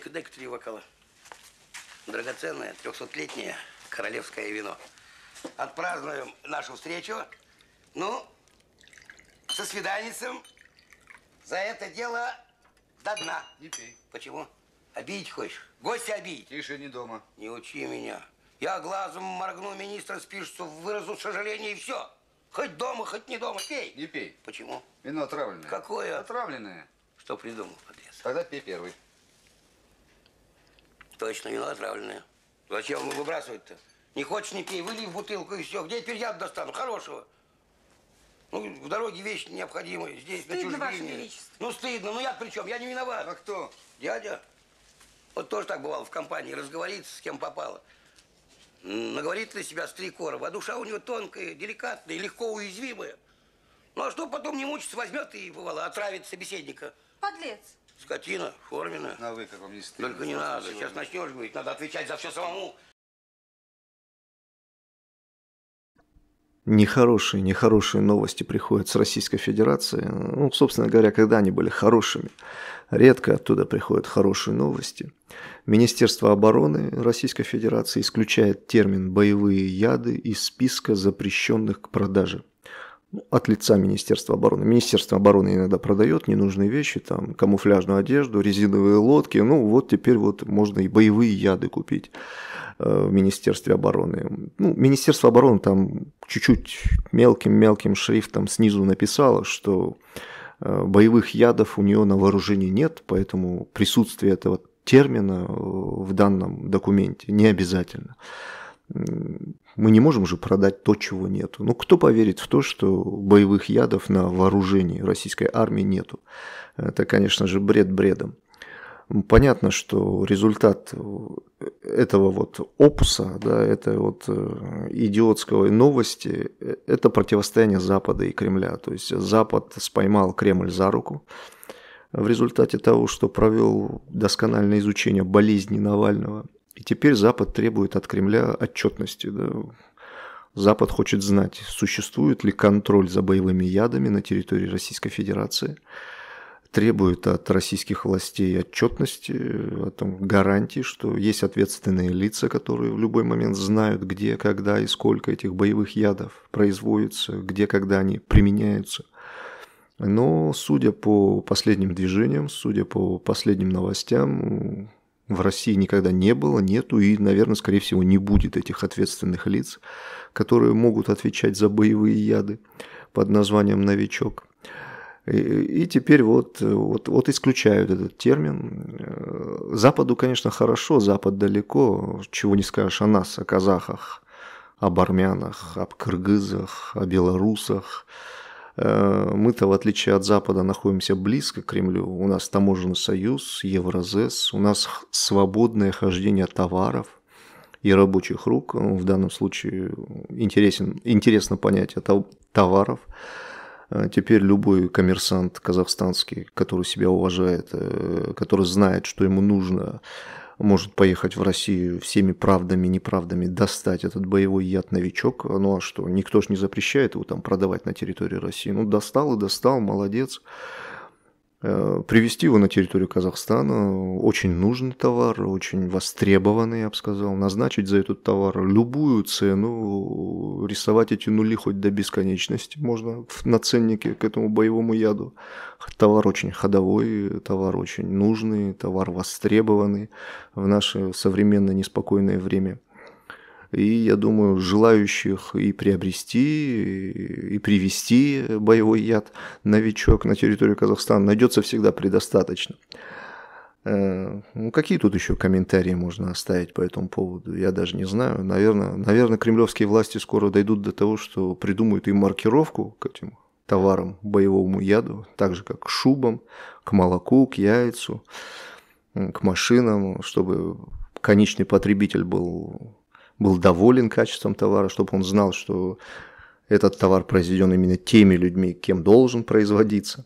дай-ка, дай-ка три бокала. Драгоценное трехсотлетнее королевское вино. Отпразднуем нашу встречу. Ну, со свиданницем за это дело до дна. Не пей. Почему? Обидеть хочешь? Гостя обидеть? Тише, не дома. Не учи меня. Я глазом моргну, министр спишется, выразу сожаление и все. Хоть дома, хоть не дома, пей. Не пей. Почему? Вино отравленное. Какое? Отравленное. Что придумал, подлец? Тогда пей первый точно вино отравленное. Зачем его выбрасывать-то? Не хочешь, не пей, вылей в бутылку и все. Где теперь яд достану? Хорошего. Ну, в дороге вещи необходимые. Здесь, стыдно, на чужбине. Ваше Величество. Ну, стыдно. Ну, я при чем? Я не виноват. А кто? Дядя. Вот тоже так бывало в компании. Разговорится, с кем попало. Наговорит на себя с три корова. А душа у него тонкая, деликатная, легко уязвимая. Ну, а что потом не мучится? возьмет и, бывало, отравит собеседника. Подлец. Скотина, форменная. На вы как вам не стыдно. Только не надо. Сегодня. Сейчас начнешь говорить, надо отвечать за все самому. Нехорошие, нехорошие новости приходят с Российской Федерации. Ну, собственно говоря, когда они были хорошими. Редко оттуда приходят хорошие новости. Министерство обороны Российской Федерации исключает термин «боевые яды» из списка запрещенных к продаже от лица Министерства обороны. Министерство обороны иногда продает ненужные вещи, там, камуфляжную одежду, резиновые лодки. Ну, вот теперь вот можно и боевые яды купить э, в Министерстве обороны. Ну, Министерство обороны там чуть-чуть мелким-мелким шрифтом снизу написало, что э, боевых ядов у нее на вооружении нет, поэтому присутствие этого термина э, в данном документе не обязательно мы не можем же продать то, чего нету. Ну, кто поверит в то, что боевых ядов на вооружении российской армии нету? Это, конечно же, бред бредом. Понятно, что результат этого вот опуса, да, этой вот э, идиотской новости, э, это противостояние Запада и Кремля. То есть Запад споймал Кремль за руку, в результате того, что провел доскональное изучение болезни Навального – и теперь Запад требует от Кремля отчетности. Да? Запад хочет знать, существует ли контроль за боевыми ядами на территории Российской Федерации, требует от российских властей отчетности, э, о том, гарантии, что есть ответственные лица, которые в любой момент знают, где, когда и сколько этих боевых ядов производится, где, когда они применяются. Но, судя по последним движениям, судя по последним новостям, в России никогда не было, нету и, наверное, скорее всего, не будет этих ответственных лиц, которые могут отвечать за боевые яды под названием «Новичок». И, теперь вот, вот, вот исключают этот термин. Западу, конечно, хорошо, Запад далеко, чего не скажешь о нас, о казахах, об армянах, об кыргызах, о белорусах, Э, мы-то, в отличие от Запада, находимся близко к Кремлю. У нас таможенный союз, Евразес, у нас свободное хождение товаров и рабочих рук. Ну, в данном случае интересен, интересно понять это товаров. Э, теперь любой коммерсант казахстанский, который себя уважает, э, который знает, что ему нужно, может поехать в Россию всеми правдами, неправдами, достать этот боевой яд новичок. Ну а что, никто ж не запрещает его там продавать на территории России. Ну достал и достал, молодец. Э, привезти его на территорию Казахстана очень нужный товар, очень востребованный, я бы сказал. Назначить за этот товар любую цену, рисовать эти нули хоть до бесконечности можно на ценнике к этому боевому яду. Товар очень ходовой, товар очень нужный, товар востребованный в наше современное неспокойное время и, я думаю, желающих и приобрести, и привести боевой яд «Новичок» на территорию Казахстана найдется всегда предостаточно. Э, ну, какие тут еще комментарии можно оставить по этому поводу? Я даже не знаю. Наверное, наверное, кремлевские власти скоро дойдут до того, что придумают и маркировку к этим товарам, боевому яду, так же, как к шубам, к молоку, к яйцу, к машинам, чтобы конечный потребитель был был доволен качеством товара, чтобы он знал, что этот товар произведен именно теми людьми, кем должен производиться.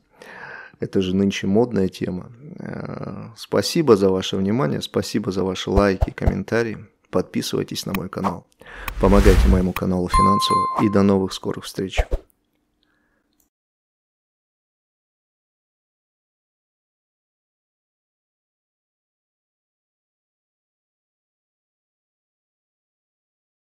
Это же нынче модная тема. Э, спасибо за ваше внимание, спасибо за ваши лайки, комментарии. Подписывайтесь на мой канал. Помогайте моему каналу финансово и до новых скорых встреч.